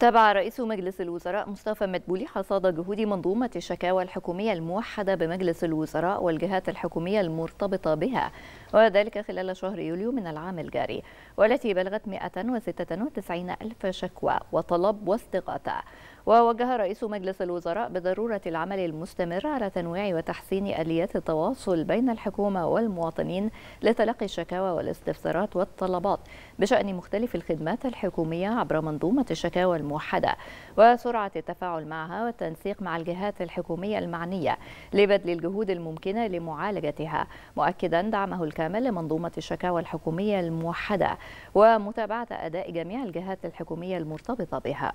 تابع رئيس مجلس الوزراء مصطفى مدبولي حصاد جهود منظومة الشكاوى الحكومية الموحدة بمجلس الوزراء والجهات الحكومية المرتبطة بها وذلك خلال شهر يوليو من العام الجاري والتي بلغت 196 ألف شكوى وطلب واستغاثة ووجه رئيس مجلس الوزراء بضرورة العمل المستمر على تنويع وتحسين آليات التواصل بين الحكومة والمواطنين لتلقي الشكاوى والاستفسارات والطلبات بشأن مختلف الخدمات الحكومية عبر منظومة الشكاوى الموحدة وسرعة التفاعل معها والتنسيق مع الجهات الحكومية المعنية لبذل الجهود الممكنة لمعالجتها مؤكدا دعمه الكريم كامل لمنظومة الشكاوى الحكومية الموحدة ومتابعة أداء جميع الجهات الحكومية المرتبطة بها